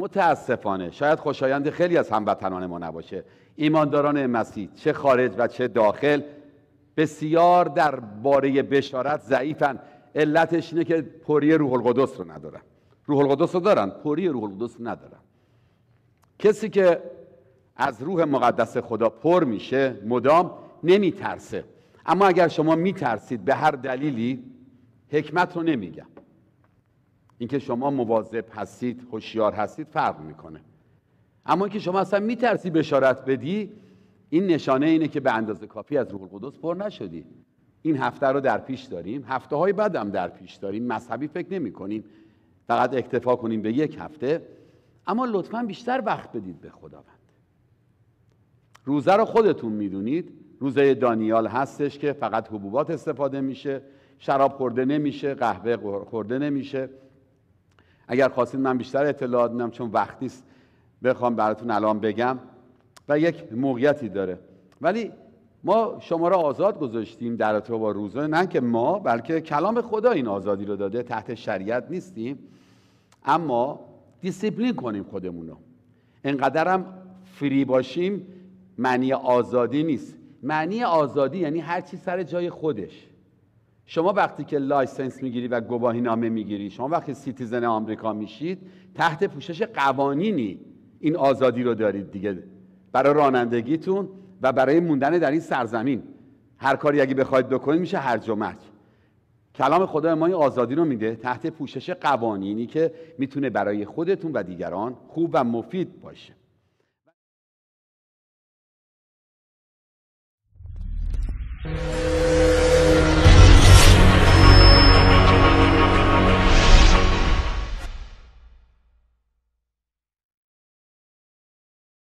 متاسفانه شاید خوشایند خیلی از هموطنان ما نباشه ایمانداران مسیح چه خارج و چه داخل بسیار در باره بشارت ضعیفن علتش اینه که پری روح القدس رو ندارن روح القدس رو دارن پری روح القدس رو ندارن کسی که از روح مقدس خدا پر میشه مدام نمیترسه اما اگر شما میترسید به هر دلیلی حکمت رو نمیگم اینکه شما مواظب هستید هوشیار هستید فرق میکنه اما اینکه شما اصلا میترسی بشارت بدی این نشانه اینه که به اندازه کافی از روح القدس پر نشدی این هفته رو در پیش داریم هفته های بعد هم در پیش داریم مذهبی فکر نمی فقط اکتفا کنیم به یک هفته اما لطفا بیشتر وقت بدید به خداوند روزه رو خودتون میدونید روزه دانیال هستش که فقط حبوبات استفاده میشه شراب خورده نمیشه قهوه خورده نمیشه اگر خواستید من بیشتر اطلاعات دونم چون وقت نیست بخوام براتون الان بگم و یک موقعیتی داره ولی ما شما را آزاد گذاشتیم در تو با روزه نه که ما بلکه کلام خدا این آزادی رو داده تحت شریعت نیستیم اما دیسیپلین کنیم خودمون رو انقدرم هم فری باشیم معنی آزادی نیست معنی آزادی یعنی هر چی سر جای خودش شما وقتی که لایسنس میگیری و گواهی نامه میگیری شما وقتی سیتیزن آمریکا میشید تحت پوشش قوانینی این آزادی رو دارید دیگه برای رانندگیتون و برای موندن در این سرزمین هر کاری اگه بخواید بکنید میشه هر و کلام خدا ما این آزادی رو میده تحت پوشش قوانینی که میتونه برای خودتون و دیگران خوب و مفید باشه